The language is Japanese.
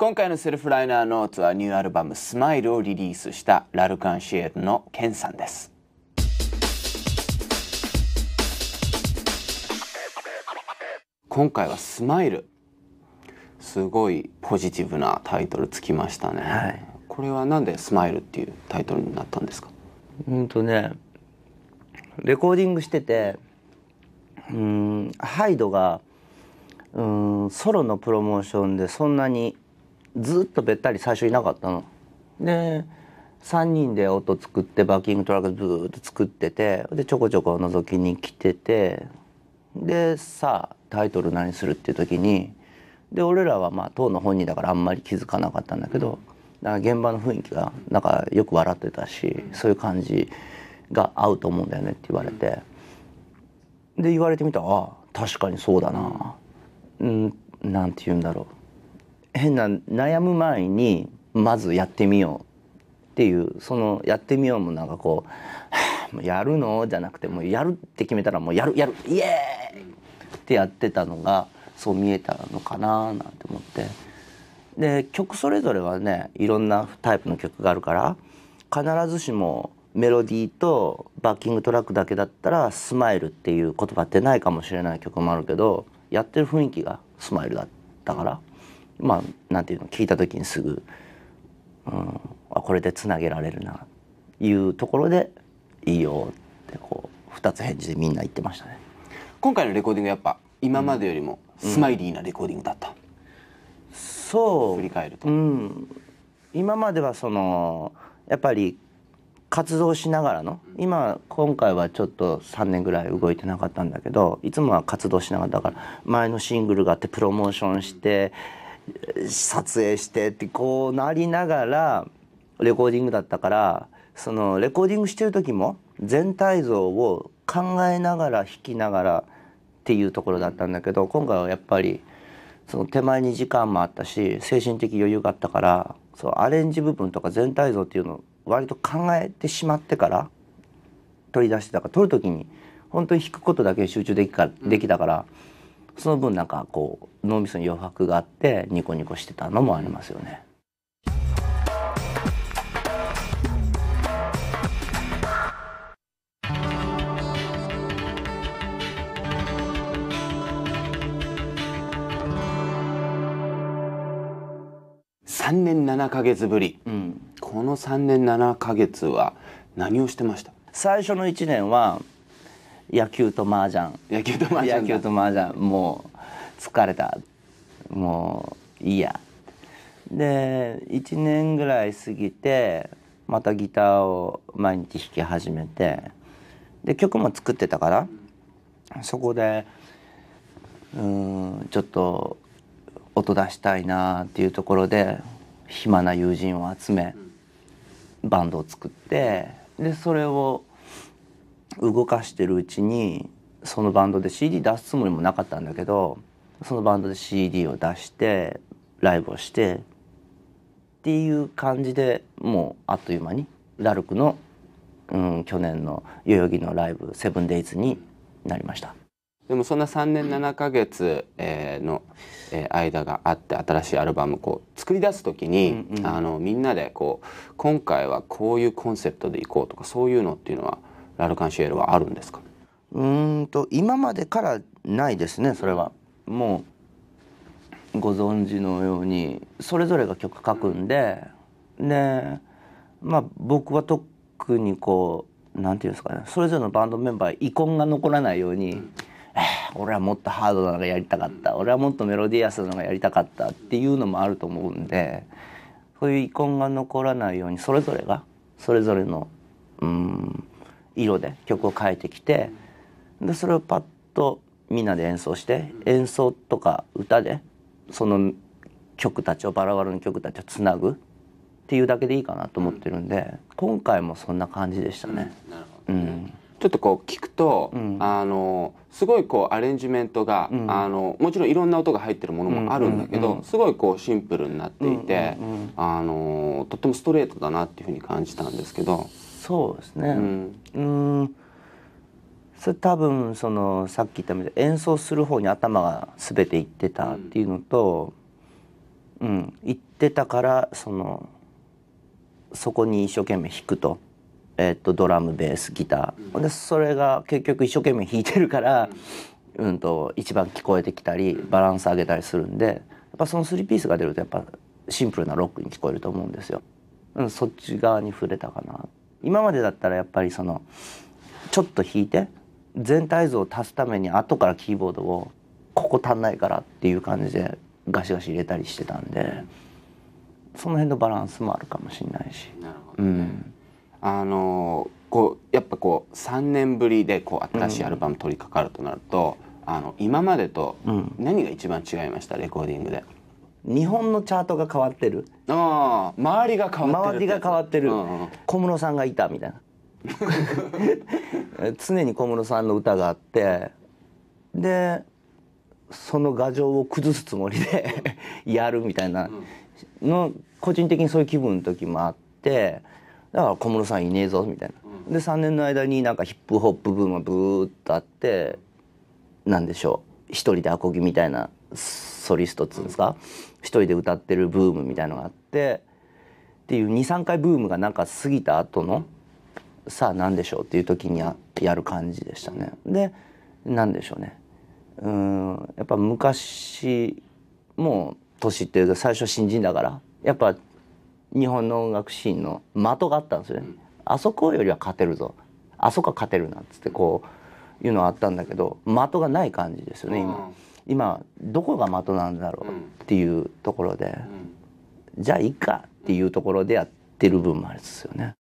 今回のセルフライナーノーツはニューアルバム「スマイルをリリースしたラルカンシエルのケンさんです。今回は「スマイルすごいポジティブなタイトルつきましたね、はい、これはなんで「スマイルっていうタイトルになったんですかうんとねレコーディングしててうんハイドがうんソロのプロモーションでそんなにずっとべったり最初いなかったの。で3人で音作ってバッキングトラックずっと作っててでちょこちょこ覗きに来ててでさあタイトル何するっていう時にで俺らはまあ当の本人だからあんまり気づかなかったんだけどだから現場の雰囲気がなんかよく笑ってたしそういう感じが合うと思うんだよねって言われてで言われてみたらあ確かにそうだなうんなんて言うんだろう変な悩む前にまずやってみようっていうそのやってみようもなんかこう「やるの?」じゃなくてもうやるって決めたらもうやるやるイエーイってやってたのがそう見えたのかななんて思ってで曲それぞれはねいろんなタイプの曲があるから必ずしもメロディーとバッキングトラックだけだったら「スマイル」っていう言葉ってないかもしれない曲もあるけどやってる雰囲気がスマイルだったから。まあなんていうの聞いた時にすぐ、うん、あこれでつなげられるないうところで「いいよ」ってこう2つ返事でみんな言ってましたね。今回のレコーディングやっぱ今までよりもスマイリーなレコーディングだった、うん、そう振り返ると、うん、今まではそのやっぱり活動しながらの今今回はちょっと3年ぐらい動いてなかったんだけどいつもは活動しながらだから前のシングルがあってプロモーションして。うん撮影してってこうなりながらレコーディングだったからそのレコーディングしてる時も全体像を考えながら弾きながらっていうところだったんだけど今回はやっぱりその手前に時間もあったし精神的余裕があったからそうアレンジ部分とか全体像っていうのを割と考えてしまってから取り出してたから取る時に本当に弾くことだけ集中できかできたから。うんその分なんかこう脳みそに余白があってニコニコしてたのもありますよね。3年7か月ぶり、うん、この3年7か月は何をしてました最初の1年は野球と麻雀野球と麻雀野球と麻雀もう疲れたもういいやで1年ぐらい過ぎてまたギターを毎日弾き始めてで曲も作ってたからそこでうんちょっと音出したいなっていうところで暇な友人を集めバンドを作ってでそれを動かしてるうちにそのバンドで CD 出すつもりもなかったんだけどそのバンドで CD を出してライブをしてっていう感じでもうあっという間にラルクの、うん、去年の代々木のライブ「セブンデイズになりましたでもそんな3年7か月、えの、え間があって新しいアルバムこう作り出す時に、あのみんなでこう今回はこういうコンセプトでいこうとかそういうのっていうのはラルカンシエルはあるんですかうんと今までからないですねそれは。もうご存知のようにそれぞれが曲書くんでで、まあ、僕は特にこうなんていうんですかねそれぞれのバンドメンバー遺恨が残らないように。うん俺はもっとハードなのがやりたかった俺はもっとメロディアスなのがやりたかったっていうのもあると思うんでそういう遺恨が残らないようにそれぞれがそれぞれのうん色で曲を変えてきてでそれをパッとみんなで演奏して演奏とか歌でその曲たちをバラバラの曲たちをつなぐっていうだけでいいかなと思ってるんで、今回もそんな感じでしたね。うんちょっとこう聞くと、うん、あのすごいこうアレンジメントが、うん、あのもちろんいろんな音が入ってるものもあるんだけど、うんうん、すごいこうシンプルになっていて、うんうんうん、あのとってもストレートだなっていうふうに感じたんですけどそうですねうんそれ多分そのさっき言ったみたい演奏する方に頭が全ていってたっていうのと、うん、うん、ってたからそのそこに一生懸命弾くと,、えー、とドラムベースギター、うん、でそれが結局一生懸命弾いてるから、うん、うん、と一番聞こえてきたりバランス上げたりするんでやっぱその3ピースが出るとやっぱシンプルなロックに聞こえると思うんですよ。うん、そっち側に触れたかな今までだったらやっぱりそのちょっと弾いて全体像を足すために後からキーボードをここ足んないからっていう感じでガシガシ入れたりしてたんでその辺のバランスもあるかもしれないし。なるほどね、うん、あのこうやっぱこう3年ぶりでこう新しいアルバム取り掛かるとなると、うん、あの今までと何が一番違いました、レコーディングで。日本のチャートが変わってるああ周りが変わってる周りが変わってる、小室さんがいたみたいな 常に小室さんの歌があってでその牙城を崩すつもりで やるみたいなの、個人的にそういう気分の時もあってだから小室さんいねえぞみたいな。で3年の間になんかヒップホップブームがブーッとあってなんでしょう一人でアコギみたいなソリストっつうんですか一人で歌ってるブームみたいのがあってっていう23回ブームがなんか過ぎた後のさあ何でしょうっていう時にやる感じでしたね。で何でしょうねうんやっぱ昔もう年っていうと最初新人だからやっぱ日本の音楽シーンの的があったんですよね。あそこよりは勝てるぞあそこは勝てるなっつってこういうのはあったんだけど的がない感じですよね今。今どこが的なんだろうっていうところで、じゃあいいかっていうところでやってる部分もあるんですよね。